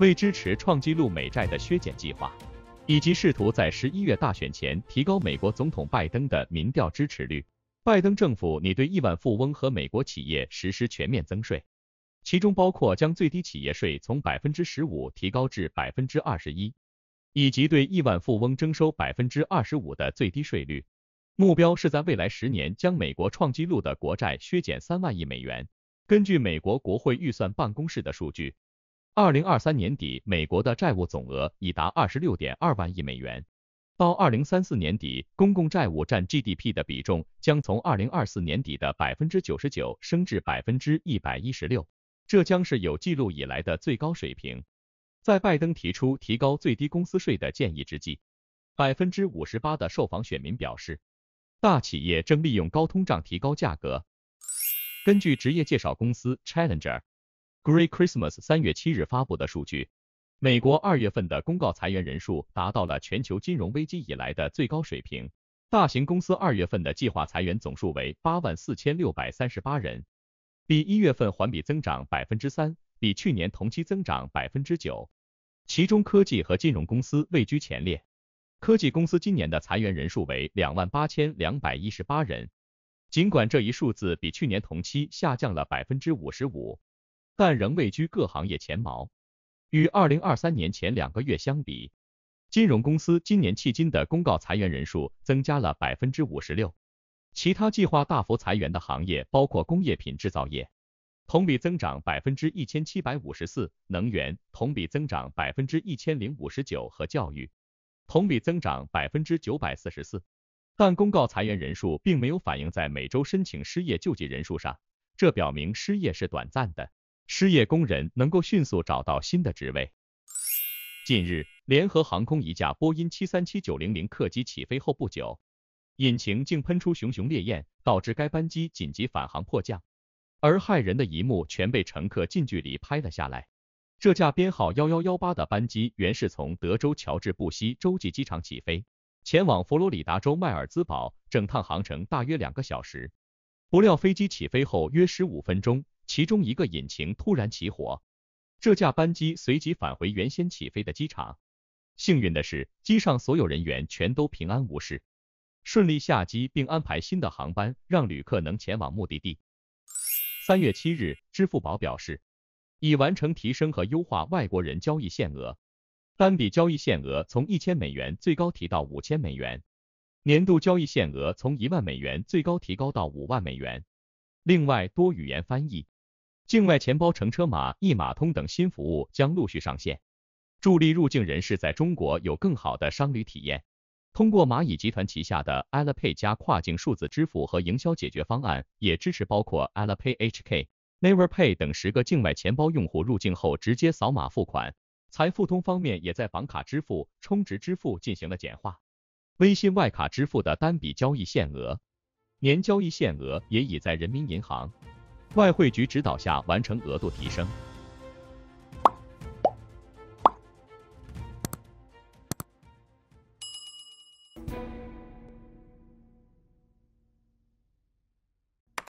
为支持创纪录美债的削减计划，以及试图在十一月大选前提高美国总统拜登的民调支持率，拜登政府拟对亿万富翁和美国企业实施全面增税，其中包括将最低企业税从百分之十五提高至百分之二十一，以及对亿万富翁征收百分之二十五的最低税率。目标是在未来十年将美国创纪录的国债削减三万亿美元。根据美国国会预算办公室的数据。二零二三年底，美国的债务总额已达二十六点二万亿美元。到二零三四年底，公共债务占 GDP 的比重将从二零二四年底的百分之九十九升至百分之一百一十六，这将是有记录以来的最高水平。在拜登提出提高最低公司税的建议之际，百分之五十八的受访选民表示，大企业正利用高通胀提高价格。根据职业介绍公司 Challenger。Great Christmas 三月七日发布的数据，美国二月份的公告裁员人数达到了全球金融危机以来的最高水平。大型公司二月份的计划裁员总数为八万四千六百三十八人，比一月份环比增长百分之三，比去年同期增长百分之九。其中，科技和金融公司位居前列。科技公司今年的裁员人数为两万八千两百一十八人，尽管这一数字比去年同期下降了百分之五十五。但仍位居各行业前茅。与二零二三年前两个月相比，金融公司今年迄今的公告裁员人数增加了百分之五十六。其他计划大幅裁员的行业包括工业品制造业，同比增长百分之一千七百五十四；能源同比增长百分之一千零五十九和教育，同比增长百分之九百四十四。但公告裁员人数并没有反映在每周申请失业救济人数上，这表明失业是短暂的。失业工人能够迅速找到新的职位。近日，联合航空一架波音七三七九零零客机起飞后不久，引擎竟喷出熊熊烈焰，导致该班机紧急返航迫降。而骇人的一幕全被乘客近距离拍了下来。这架编号幺幺幺八的班机原是从德州乔治布西洲际机场起飞，前往佛罗里达州迈尔兹堡，整趟航程大约两个小时。不料飞机起飞后约十五分钟。其中一个引擎突然起火，这架班机随即返回原先起飞的机场。幸运的是，机上所有人员全都平安无事，顺利下机并安排新的航班，让旅客能前往目的地。三月七日，支付宝表示已完成提升和优化外国人交易限额，单笔交易限额从一千美元最高提到五千美元，年度交易限额从一万美元最高提高到五万美元。另外，多语言翻译。境外钱包乘车码、一码通等新服务将陆续上线，助力入境人士在中国有更好的商旅体验。通过蚂蚁集团旗下的 Alipay 加跨境数字支付和营销解决方案，也支持包括 Alipay HK、NeverPay 等十个境外钱包用户入境后直接扫码付款。财付通方面也在绑卡支付、充值支付进行了简化。微信外卡支付的单笔交易限额、年交易限额也已在人民银行。外汇局指导下完成额度提升。